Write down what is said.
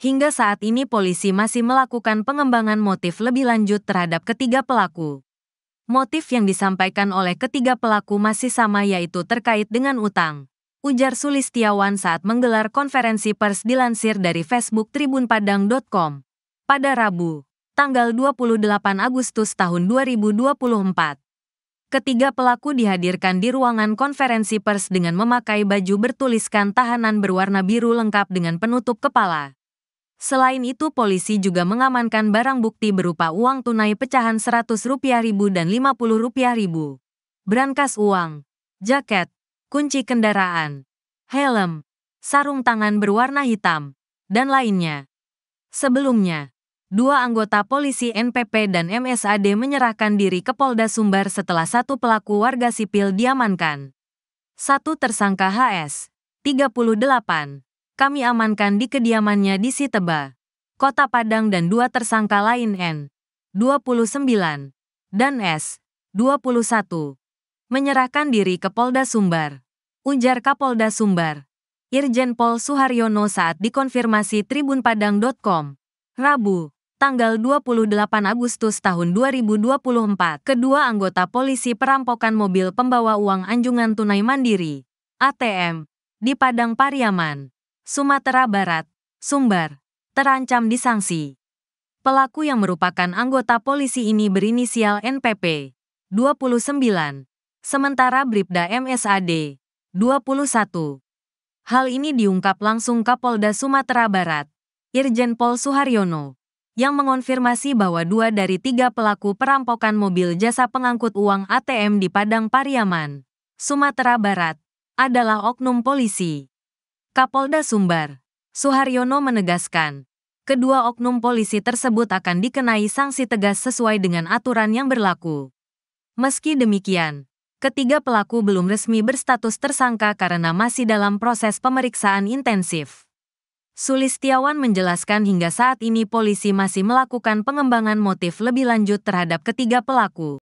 Hingga saat ini polisi masih melakukan pengembangan motif lebih lanjut terhadap ketiga pelaku. Motif yang disampaikan oleh ketiga pelaku masih sama yaitu terkait dengan utang. Ujar Sulistiawan saat menggelar konferensi pers dilansir dari Facebook tribunpadang.com. Pada Rabu, tanggal 28 Agustus tahun 2024. Ketiga pelaku dihadirkan di ruangan konferensi pers dengan memakai baju bertuliskan tahanan berwarna biru lengkap dengan penutup kepala. Selain itu polisi juga mengamankan barang bukti berupa uang tunai pecahan Rp100.000 dan Rp50.000, brankas uang, jaket, kunci kendaraan, helm, sarung tangan berwarna hitam, dan lainnya. Sebelumnya, dua anggota polisi NPP dan MSAD menyerahkan diri ke Polda Sumbar setelah satu pelaku warga sipil diamankan. Satu tersangka HS, 38, kami amankan di kediamannya di Siteba, Kota Padang dan dua tersangka lain N, 29, dan S, 21, menyerahkan diri ke Polda Sumbar. Unjar Kapolda Sumbar, Irjen Pol Suharyono saat dikonfirmasi tribunpadang.com. Rabu, tanggal 28 Agustus tahun 2024, kedua anggota polisi perampokan mobil pembawa uang anjungan tunai mandiri, ATM, di Padang Pariaman. Sumatera Barat, Sumbar, terancam disanksi. Pelaku yang merupakan anggota polisi ini berinisial NPP, 29, sementara Bribda MSAD, 21. Hal ini diungkap langsung Kapolda Sumatera Barat, Irjen Pol Suharyono, yang mengonfirmasi bahwa dua dari tiga pelaku perampokan mobil jasa pengangkut uang ATM di Padang Pariaman, Sumatera Barat, adalah oknum polisi. Kapolda Sumbar, Suharyono menegaskan, kedua oknum polisi tersebut akan dikenai sanksi tegas sesuai dengan aturan yang berlaku. Meski demikian, ketiga pelaku belum resmi berstatus tersangka karena masih dalam proses pemeriksaan intensif. Sulistiawan menjelaskan hingga saat ini polisi masih melakukan pengembangan motif lebih lanjut terhadap ketiga pelaku.